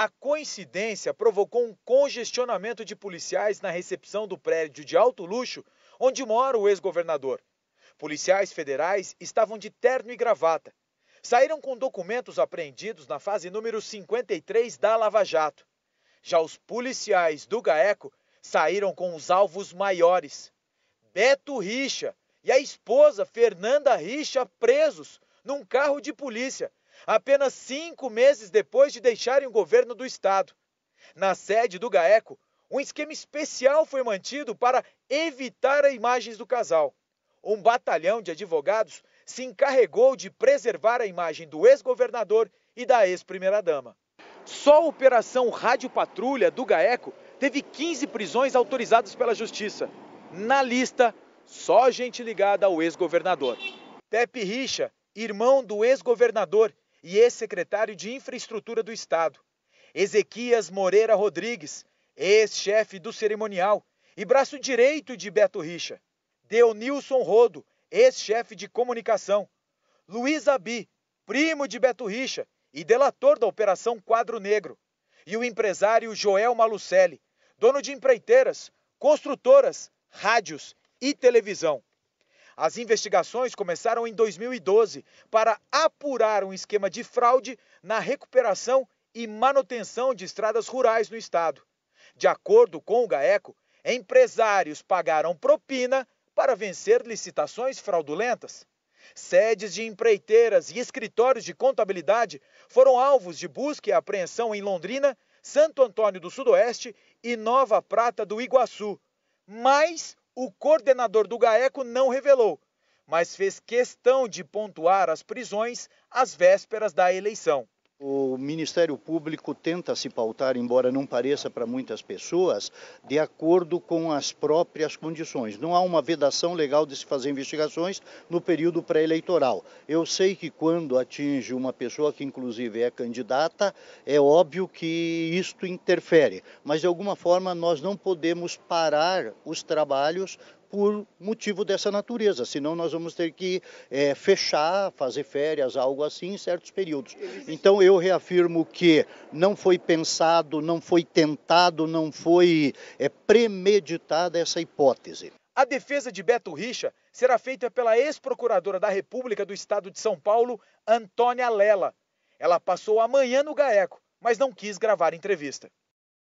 A coincidência provocou um congestionamento de policiais na recepção do prédio de alto luxo onde mora o ex-governador. Policiais federais estavam de terno e gravata. Saíram com documentos apreendidos na fase número 53 da Lava Jato. Já os policiais do GAECO saíram com os alvos maiores. Beto Richa e a esposa Fernanda Richa presos num carro de polícia apenas cinco meses depois de deixarem o governo do Estado. Na sede do GAECO, um esquema especial foi mantido para evitar as imagens do casal. Um batalhão de advogados se encarregou de preservar a imagem do ex-governador e da ex-primeira-dama. Só a Operação Rádio Patrulha do GAECO teve 15 prisões autorizadas pela Justiça. Na lista, só gente ligada ao ex-governador. Pepe Richa, irmão do ex-governador e ex-secretário de Infraestrutura do Estado, Ezequias Moreira Rodrigues, ex-chefe do cerimonial e braço direito de Beto Richa, Deonilson Rodo, ex-chefe de comunicação, Luiz Abi, primo de Beto Richa e delator da Operação Quadro Negro, e o empresário Joel Malucelli, dono de empreiteiras, construtoras, rádios e televisão. As investigações começaram em 2012 para apurar um esquema de fraude na recuperação e manutenção de estradas rurais no estado. De acordo com o GAECO, empresários pagaram propina para vencer licitações fraudulentas. Sedes de empreiteiras e escritórios de contabilidade foram alvos de busca e apreensão em Londrina, Santo Antônio do Sudoeste e Nova Prata do Iguaçu. Mas o coordenador do GAECO não revelou, mas fez questão de pontuar as prisões às vésperas da eleição. O Ministério Público tenta se pautar, embora não pareça para muitas pessoas, de acordo com as próprias condições. Não há uma vedação legal de se fazer investigações no período pré-eleitoral. Eu sei que quando atinge uma pessoa que, inclusive, é candidata, é óbvio que isto interfere. Mas, de alguma forma, nós não podemos parar os trabalhos por motivo dessa natureza, senão nós vamos ter que é, fechar, fazer férias, algo assim, em certos períodos. Então eu reafirmo que não foi pensado, não foi tentado, não foi é, premeditada essa hipótese. A defesa de Beto Richa será feita pela ex-procuradora da República do Estado de São Paulo, Antônia Lela. Ela passou amanhã no GAECO, mas não quis gravar entrevista.